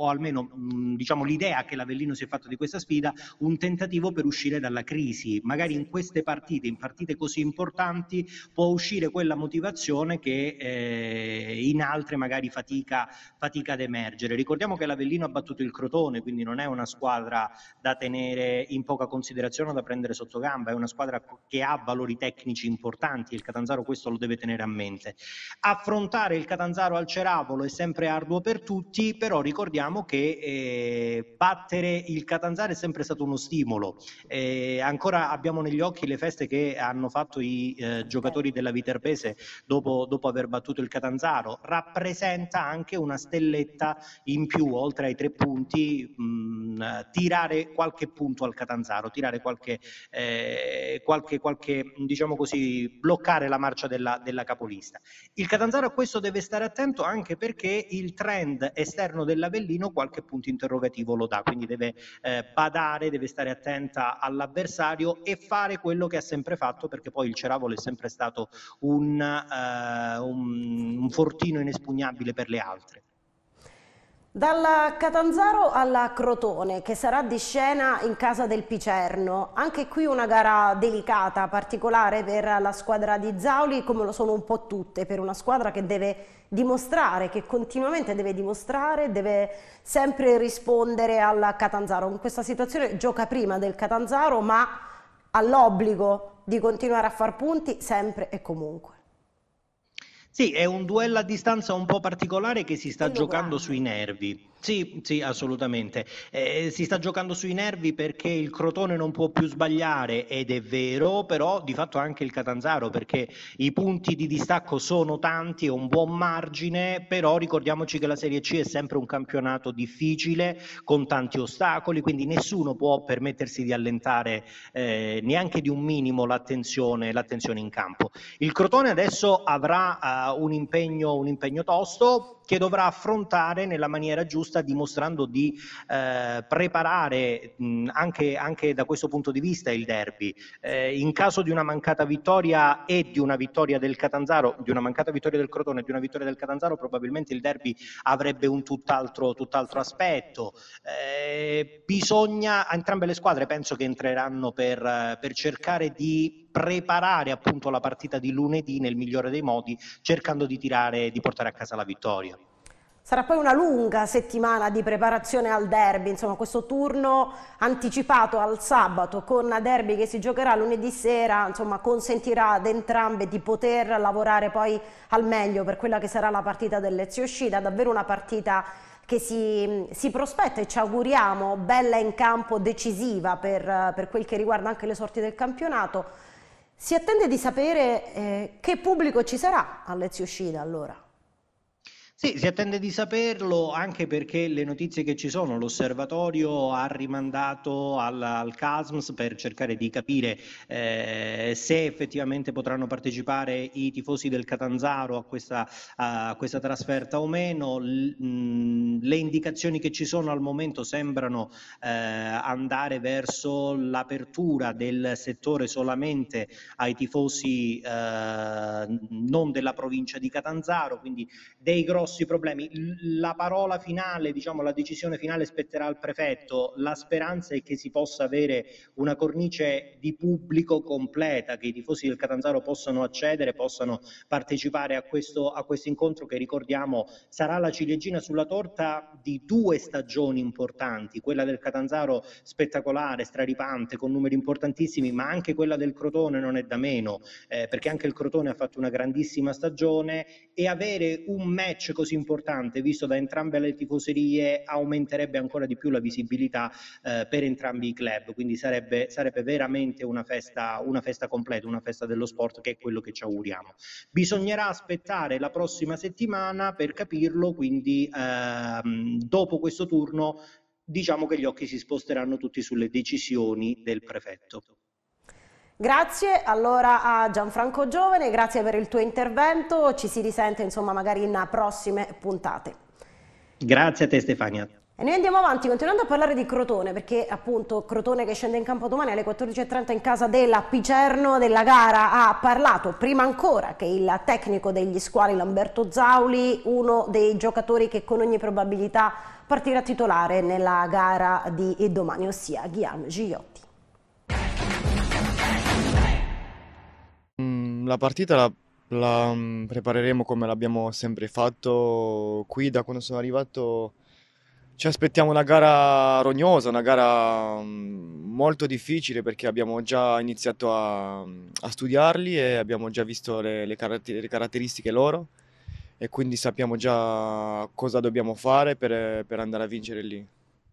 S5: o almeno mm, diciamo l'idea che l'Avellino si è fatto di questa sfida, un tentativo per uscire dalla crisi. Magari in queste partite, in partite così importanti, può uscire quella motivazione che eh, in altre magari fatica, fatica ad emergere. Ricordiamo che l'Avellino ha battuto il Crotone, quindi non è una squadra da tenere in poca considerazione o da prendere sotto gamba, è una squadra che ha valori tecnici importanti e il Catanzaro questo lo deve tenere a mente. Affrontare il Catanzaro al Ceravolo è sempre arduo per tutti, però ricordiamo diciamo che eh, battere il Catanzaro è sempre stato uno stimolo. Eh, ancora abbiamo negli occhi le feste che hanno fatto i eh, giocatori della Viterbese dopo, dopo, aver battuto il Catanzaro. Rappresenta anche una stelletta in più, oltre ai tre punti, mh, mm, tirare qualche punto al Catanzaro, tirare qualche, eh, qualche, qualche diciamo così, bloccare la marcia della, della capolista. Il Catanzaro a questo deve stare attento anche perché il trend esterno dell'Avellino Torino qualche punto interrogativo lo dà, quindi deve eh, badare, deve stare attenta all'avversario e fare quello che ha sempre fatto perché poi il Ceravolo è sempre stato un, eh, un, un fortino inespugnabile per le altre.
S1: Dalla Catanzaro alla Crotone, che sarà di scena in casa del Picerno. Anche qui una gara delicata, particolare per la squadra di Zauli, come lo sono un po' tutte, per una squadra che deve dimostrare, che continuamente deve dimostrare, deve sempre rispondere al Catanzaro. In questa situazione gioca prima del Catanzaro, ma ha l'obbligo di continuare a far punti sempre e comunque.
S5: Sì, è un duello a distanza un po' particolare che si sta Quello giocando guarda. sui nervi. Sì, sì, assolutamente. Eh, si sta giocando sui nervi perché il Crotone non può più sbagliare ed è vero, però di fatto anche il Catanzaro perché i punti di distacco sono tanti, è un buon margine, però ricordiamoci che la Serie C è sempre un campionato difficile, con tanti ostacoli, quindi nessuno può permettersi di allentare eh, neanche di un minimo l'attenzione, l'attenzione, in campo. Il Crotone adesso avrà uh, un, impegno, un impegno tosto, che dovrà affrontare nella maniera giusta dimostrando di eh, preparare mh, anche, anche, da questo punto di vista il derby. Eh, in caso di una mancata vittoria e di una vittoria del Catanzaro, di una mancata vittoria del Crotone e di una vittoria del Catanzaro, probabilmente il derby avrebbe un tutt'altro, tutt'altro aspetto. Eh, bisogna, entrambe le squadre penso che entreranno per, per cercare di preparare appunto la partita di lunedì nel migliore dei modi, cercando di tirare, di portare a casa la vittoria.
S1: Sarà poi una lunga settimana di preparazione al derby, insomma questo turno anticipato al sabato con derby che si giocherà lunedì sera, insomma consentirà ad entrambe di poter lavorare poi al meglio per quella che sarà la partita dell'Ezio Scida, davvero una partita che si, si, prospetta e ci auguriamo bella in campo decisiva per, per quel che riguarda anche le sorti del campionato. Si attende di sapere eh, che pubblico ci sarà a Lezio Scida allora.
S5: Sì, si attende di saperlo anche perché le notizie che ci sono, l'osservatorio ha rimandato al, al CASMS per cercare di capire eh, se effettivamente potranno partecipare i tifosi del Catanzaro a questa, a questa trasferta o meno. L, mh, le indicazioni che ci sono al momento sembrano eh, andare verso l'apertura del settore solamente ai tifosi eh, non della provincia di Catanzaro, quindi dei grossi grossi problemi. La parola finale, diciamo, la decisione finale spetterà al prefetto. La speranza è che si possa avere una cornice di pubblico completa, che i tifosi del Catanzaro possano accedere, possano partecipare a questo, a questo incontro che ricordiamo sarà la ciliegina sulla torta di due stagioni importanti, quella del Catanzaro spettacolare, straripante, con numeri importantissimi, ma anche quella del Crotone non è da meno, eh, perché anche il Crotone ha fatto una grandissima stagione e avere un match con così importante visto da entrambe le tifoserie aumenterebbe ancora di più la visibilità eh, per entrambi i club, quindi sarebbe, sarebbe veramente una festa, una festa completa, una festa dello sport che è quello che ci auguriamo. Bisognerà aspettare la prossima settimana per capirlo, quindi ehm, dopo questo turno diciamo che gli occhi si sposteranno tutti sulle decisioni del prefetto.
S1: Grazie allora a Gianfranco Giovane, grazie per il tuo intervento, ci si risente insomma magari in prossime puntate.
S5: Grazie a te Stefania.
S1: E noi andiamo avanti continuando a parlare di Crotone perché appunto Crotone che scende in campo domani alle 14.30 in casa della Picerno della gara ha parlato prima ancora che il tecnico degli squali Lamberto Zauli, uno dei giocatori che con ogni probabilità partirà titolare nella gara di domani, ossia Guillaume Giot.
S7: la partita la, la mh, mm, prepareremo come l'abbiamo sempre fatto qui da quando sono arrivato. Ci aspettiamo una gara rognosa, una gara mm, molto difficile perché abbiamo già iniziato a, a studiarli e abbiamo già visto le, le, caratter le, caratteristiche loro e quindi sappiamo già cosa dobbiamo fare per, per andare a vincere lì.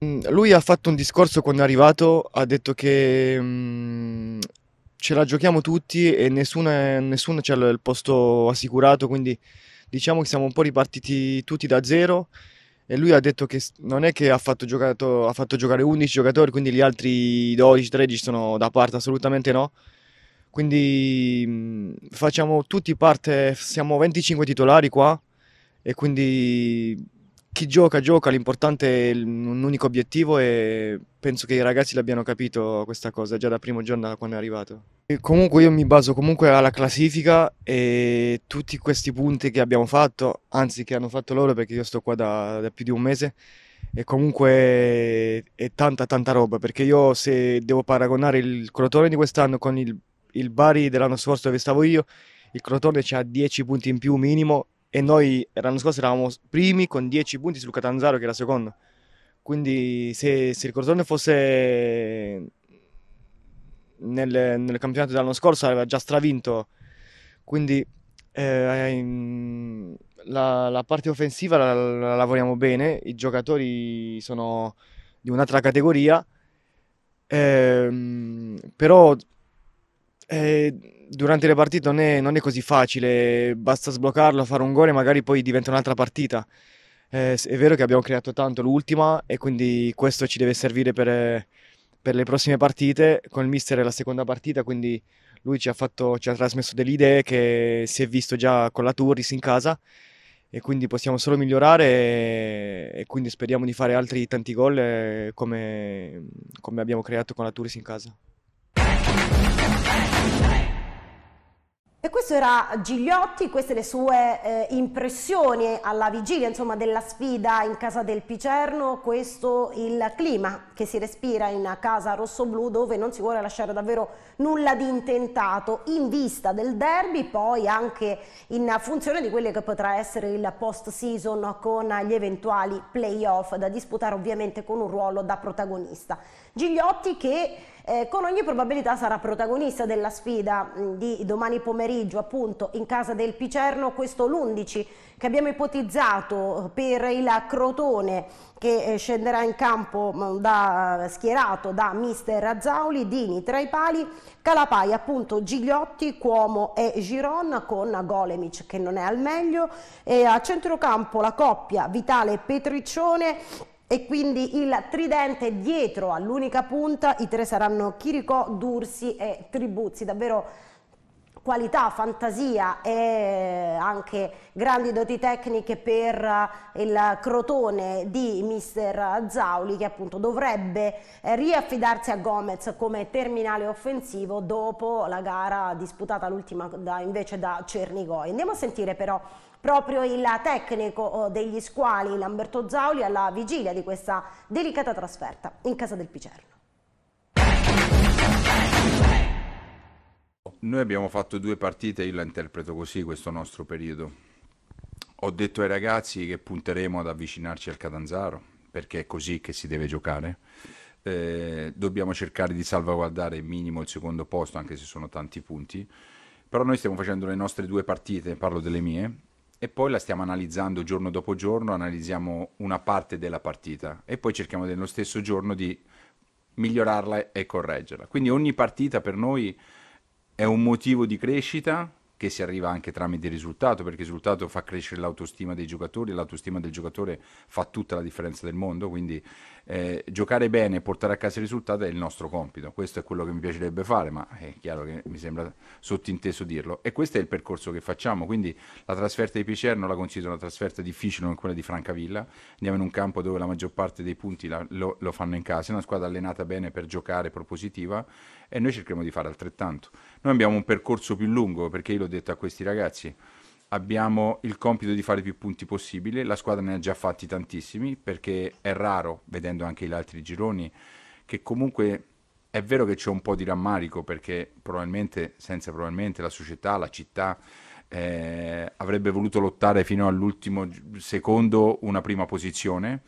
S7: Mm, lui ha fatto un discorso quando è arrivato, ha detto che mh, ce la giochiamo tutti e nessuno, nessuno c'è cioè, il posto assicurato, quindi diciamo che siamo un po' ripartiti tutti da zero e lui ha detto che non è che ha fatto, giocato, ha fatto giocare 11 giocatori, quindi gli altri 12-13 sono da parte, assolutamente no. Quindi mm, facciamo tutti parte, siamo 25 titolari qua e quindi chi gioca gioca, l'importante è un unico obiettivo e penso che i ragazzi l'abbiano capito questa cosa già dal primo giorno da quando è arrivato. E comunque io mi baso comunque alla classifica e tutti questi punti che abbiamo fatto, anzi che hanno fatto loro perché io sto qua da, da più di un mese e comunque è tanta tanta roba perché io se devo paragonare il Crotone di quest'anno con il, il Bari dell'anno scorso dove stavo io, il Crotone ha 10 punti in più minimo e noi l'anno scorso eravamo primi con 10 punti su Catanzaro che era secondo. Quindi se, se il Crotone fosse nel, nel, campionato dell'anno scorso aveva già stravinto. Quindi eh, ehm, la, la, parte offensiva la, la, lavoriamo bene, i giocatori sono di un'altra categoria, eh, però eh, durante le partite non è, non è, così facile, basta sbloccarlo, fare un gol e magari poi diventa un'altra partita. Eh, è vero che abbiamo creato tanto l'ultima e quindi questo ci deve servire per, per, le prossime partite. Con il mister è la seconda partita, quindi lui ci ha, fatto, ci ha trasmesso delle idee che si è visto già con la Turris in casa e quindi possiamo solo migliorare e, e quindi speriamo di fare altri tanti gol eh, come, come abbiamo creato con la Turris in casa.
S1: E questo era Gigliotti, queste le sue eh, impressioni alla vigilia insomma, della sfida in casa del Picerno, questo il clima che si respira in casa rossoblù dove non si vuole lasciare davvero nulla di intentato in vista del derby, poi anche in funzione di quello che potrà essere il post season con gli eventuali playoff da disputare ovviamente con un ruolo da protagonista. Gigliotti che eh, con ogni probabilità sarà protagonista della sfida mm, di domani pomeriggio appunto in casa del Picerno, questo l'11 che abbiamo ipotizzato eh, per il Crotone che eh, scenderà in campo mm, da, eh, schierato da mister Razzauli, Dini tra i pali, Calapai appunto Gigliotti, Cuomo e Giron con Golemic che non è al meglio e a centrocampo la coppia Vitale Petriccione e quindi il tridente dietro all'unica punta, i tre saranno Chirico, Dursi e Tribuzzi, davvero qualità, fantasia e eh, anche grandi doti tecniche per eh, il crotone di mister Zauli che appunto dovrebbe eh, riaffidarsi a Gomez come terminale offensivo dopo la gara disputata l'ultima invece da Cernigoi. Andiamo a sentire però proprio il tecnico oh, degli squali Lamberto Zauli alla vigilia di questa delicata trasferta in casa del Picerno.
S8: Noi abbiamo fatto due partite, io la interpreto così questo nostro periodo. Ho detto ai ragazzi che punteremo ad avvicinarci al Catanzaro, perché è così che si deve giocare. Eh, dobbiamo cercare di salvaguardare minimo il secondo posto, anche se sono tanti punti. Però noi stiamo facendo le nostre due partite, parlo delle mie, e poi la stiamo analizzando giorno dopo giorno, analizziamo una parte della partita e poi cerchiamo nello stesso giorno di migliorarla e correggerla. Quindi ogni partita per noi è un motivo di crescita che si arriva anche tramite il risultato, perché il risultato fa crescere l'autostima dei giocatori, e l'autostima del giocatore fa tutta la differenza del mondo, quindi eh, giocare bene e portare a casa i risultati è il nostro compito, questo è quello che mi piacerebbe fare, ma è chiaro che mi sembra sottinteso dirlo e questo è il percorso che facciamo, quindi la trasferta di Picerno la considero una trasferta difficile come quella di Francavilla, andiamo in un campo dove la maggior parte dei punti la, lo, lo fanno in casa, è una squadra allenata bene per giocare, propositiva e noi cercheremo di fare altrettanto. Noi abbiamo un percorso più lungo perché io l'ho detto a questi ragazzi, abbiamo il compito di fare più punti possibile, la squadra ne ha già fatti tantissimi perché è raro, vedendo anche gli altri gironi, che comunque è vero che c'è un po' di rammarico perché probabilmente, senza probabilmente, la società, la città eh, avrebbe voluto lottare fino all'ultimo secondo una prima posizione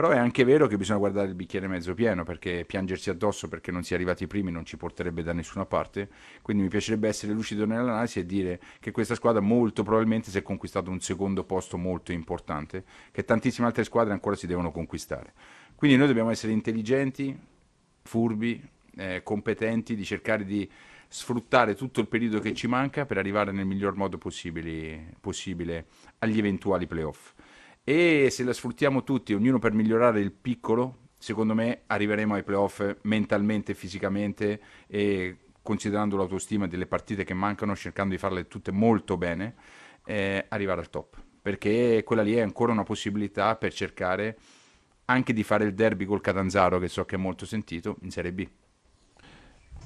S8: però è anche vero che bisogna guardare il bicchiere mezzo pieno perché piangersi addosso perché non si è arrivati i primi non ci porterebbe da nessuna parte. Quindi mi piacerebbe essere lucido nell'analisi e dire che questa squadra molto probabilmente si è conquistato un secondo posto molto importante che tantissime altre squadre ancora si devono conquistare. Quindi noi dobbiamo essere intelligenti, furbi, eh, competenti di cercare di sfruttare tutto il periodo che ci manca per arrivare nel miglior modo possibile, possibile agli eventuali playoff e se la sfruttiamo tutti, ognuno per migliorare il piccolo, secondo me arriveremo ai playoff mentalmente, fisicamente e considerando l'autostima delle partite che mancano, cercando di farle tutte molto bene, eh, arrivare al top. Perché quella lì è ancora una possibilità per cercare anche di fare il derby col Catanzaro, che so che è molto sentito, in Serie B.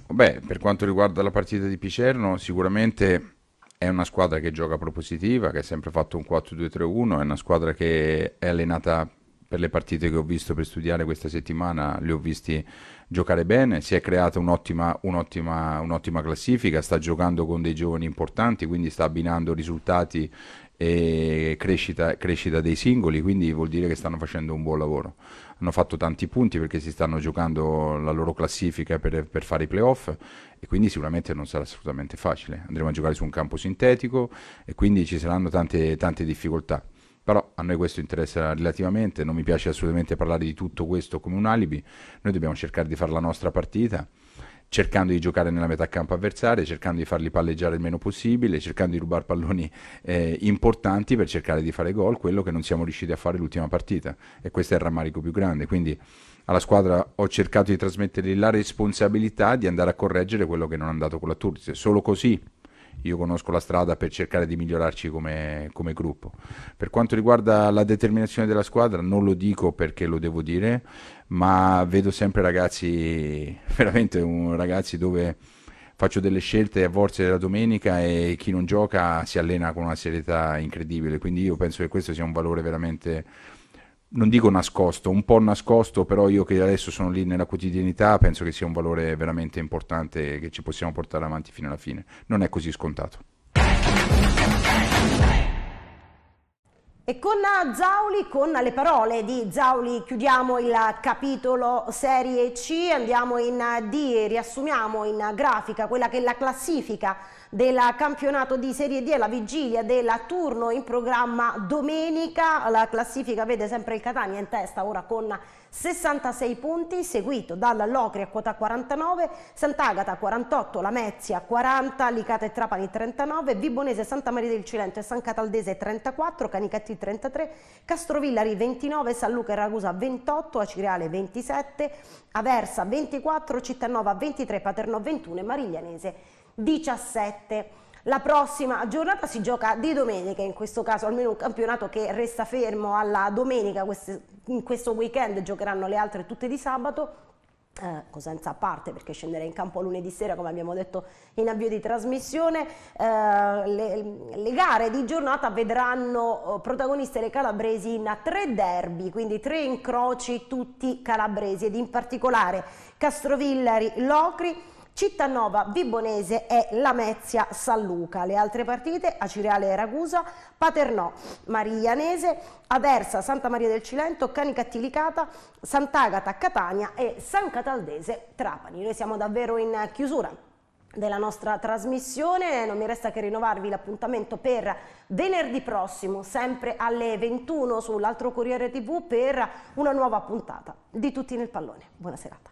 S8: Beh, per quanto riguarda la partita di Picerno, sicuramente è una squadra che gioca propositiva, che ha sempre fatto un 4-2-3-1, è una squadra che è allenata per le partite che ho visto per studiare questa settimana, li ho visti giocare bene, si è creata un'ottima, un'ottima, un'ottima classifica, sta giocando con dei giovani importanti, quindi sta abbinando risultati crescita, crescita dei singoli, quindi vuol dire che stanno facendo un buon lavoro. Hanno fatto tanti punti perché si stanno giocando la loro classifica per, per fare i playoff e quindi sicuramente non sarà assolutamente facile. Andremo a giocare su un campo sintetico e quindi ci saranno tante, tante difficoltà però a noi questo interessa relativamente, non mi piace assolutamente parlare di tutto questo come un alibi, noi dobbiamo cercare di fare la nostra partita cercando di giocare nella metà campo avversaria, cercando di farli palleggiare il meno possibile, cercando di rubare palloni eh, importanti per cercare di fare gol, quello che non siamo riusciti a fare l'ultima partita e questo è il rammarico più grande. Quindi alla squadra ho cercato di trasmettergli la responsabilità di andare a correggere quello che non è andato con la Turchia, solo così io conosco la strada per cercare di migliorarci come, come, gruppo. Per quanto riguarda la determinazione della squadra, non lo dico perché lo devo dire, ma vedo sempre ragazzi, veramente un, ragazzi dove faccio delle scelte a volte la domenica e chi non gioca si allena con una serietà incredibile, quindi io penso che questo sia un valore veramente non dico nascosto, un po' nascosto, però io che adesso sono lì nella quotidianità penso che sia un valore veramente importante che ci possiamo portare avanti fino alla fine. Non è così scontato.
S1: E con Zauli, con le parole di Zauli, chiudiamo il capitolo Serie C, andiamo in D e riassumiamo in grafica quella che è la classifica del campionato di Serie D la vigilia del turno in programma domenica. La classifica vede sempre il Catania in testa ora con 66 punti, seguito dalla Locri a quota 49, Sant'Agata 48, Lamezia 40, Licata e Trapani 39, Vibonese, Santa Maria del Cilento e San Cataldese 34, Canicatti 33, Castrovillari 29, San Luca e Ragusa 28, Acireale 27, Aversa 24, Cittanova 23, Paterno 21 e Mariglianese 17. La prossima giornata si gioca di domenica, in questo caso almeno un campionato che resta fermo alla domenica, in questo weekend giocheranno le altre tutte di sabato, eh, Cosenza a parte perché scenderà in campo lunedì sera come abbiamo detto in avvio di trasmissione eh, le, le, gare di giornata vedranno eh, protagoniste le calabresi in tre derby quindi tre incroci tutti calabresi ed in particolare Castrovillari Locri Cittanova, Vibonese e Lamezia San Luca. Le altre partite, Acireale Ragusa, Paternò, Marianese, Aversa, Santa Maria del Cilento, Canicattilicata, Sant'Agata Catania e San Cataldese Trapani. Noi siamo davvero in chiusura della nostra trasmissione, non mi resta che rinnovarvi l'appuntamento per venerdì prossimo, sempre alle 21 sull'altro Corriere TV per una nuova puntata di Tutti nel Pallone. Buona serata.